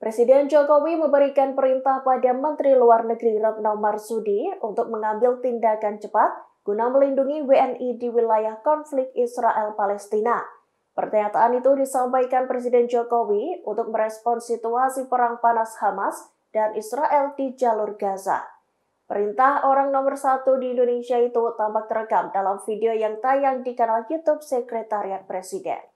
Presiden Jokowi memberikan perintah pada Menteri Luar Negeri Retno Marsudi untuk mengambil tindakan cepat guna melindungi WNI di wilayah konflik Israel-Palestina. Pernyataan itu disampaikan Presiden Jokowi untuk merespons situasi perang panas Hamas dan Israel di jalur Gaza. Perintah orang nomor satu di Indonesia itu tampak terekam dalam video yang tayang di kanal YouTube Sekretariat Presiden.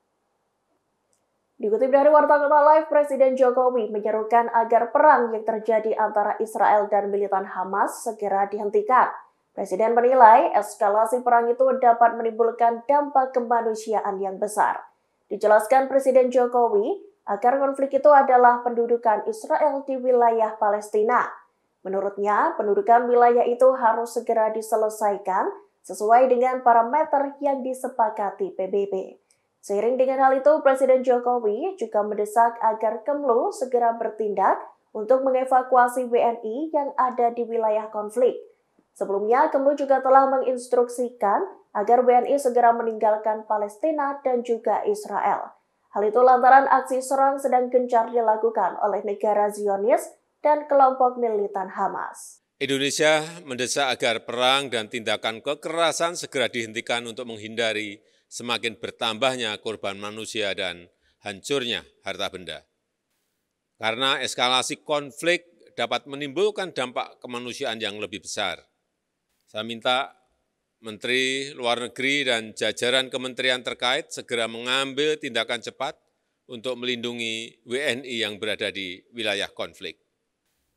Dikutip dari Warta Kota Live, Presiden Jokowi menyerukan agar perang yang terjadi antara Israel dan militan Hamas segera dihentikan. Presiden menilai eskalasi perang itu dapat menimbulkan dampak kemanusiaan yang besar. Dijelaskan Presiden Jokowi, agar konflik itu adalah pendudukan Israel di wilayah Palestina. Menurutnya, pendudukan wilayah itu harus segera diselesaikan sesuai dengan parameter yang disepakati PBB. Seiring dengan hal itu, Presiden Jokowi juga mendesak agar Kemlu segera bertindak untuk mengevakuasi WNI yang ada di wilayah konflik. Sebelumnya, Kemlu juga telah menginstruksikan agar WNI segera meninggalkan Palestina dan juga Israel. Hal itu lantaran aksi serang sedang gencar dilakukan oleh negara Zionis dan kelompok militan Hamas. Indonesia mendesak agar perang dan tindakan kekerasan segera dihentikan untuk menghindari semakin bertambahnya korban manusia dan hancurnya harta benda. Karena eskalasi konflik dapat menimbulkan dampak kemanusiaan yang lebih besar. Saya minta Menteri Luar Negeri dan jajaran kementerian terkait segera mengambil tindakan cepat untuk melindungi WNI yang berada di wilayah konflik.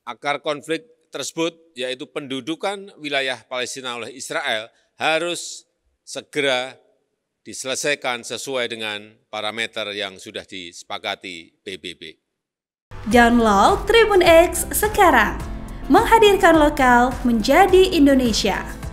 Akar konflik tersebut, yaitu pendudukan wilayah Palestina oleh Israel, harus segera diselesaikan sesuai dengan parameter yang sudah disepakati PBB. Download Tribun X sekarang, menghadirkan lokal menjadi Indonesia.